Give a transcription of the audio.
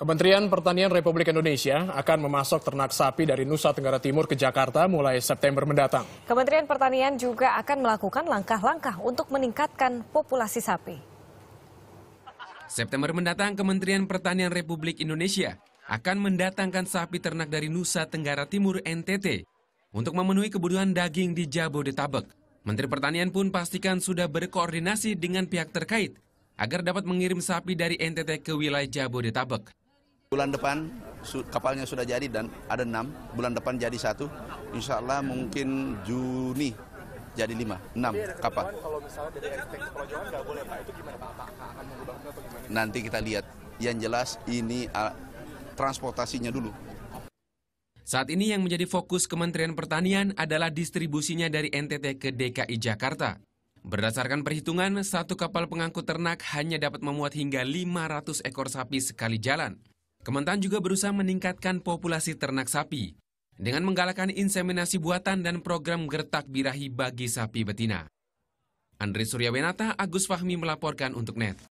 Kementerian Pertanian Republik Indonesia akan memasok ternak sapi dari Nusa Tenggara Timur ke Jakarta mulai September mendatang. Kementerian Pertanian juga akan melakukan langkah-langkah untuk meningkatkan populasi sapi. September mendatang, Kementerian Pertanian Republik Indonesia akan mendatangkan sapi ternak dari Nusa Tenggara Timur NTT untuk memenuhi kebutuhan daging di Jabodetabek. Menteri Pertanian pun pastikan sudah berkoordinasi dengan pihak terkait agar dapat mengirim sapi dari NTT ke wilayah Jabodetabek. Bulan depan kapalnya sudah jadi dan ada enam. Bulan depan jadi satu. Insya Allah mungkin Juni jadi lima, enam kapal. Nanti kita lihat. Yang jelas ini transportasinya dulu. Saat ini yang menjadi fokus Kementerian Pertanian adalah distribusinya dari NTT ke DKI Jakarta. Berdasarkan perhitungan, satu kapal pengangkut ternak hanya dapat memuat hingga 500 ekor sapi sekali jalan. Kementan juga berusaha meningkatkan populasi ternak sapi dengan menggalakkan inseminasi buatan dan program gertak birahi bagi sapi betina. Andri Suryawenata, Agus Fahmi melaporkan untuk NET.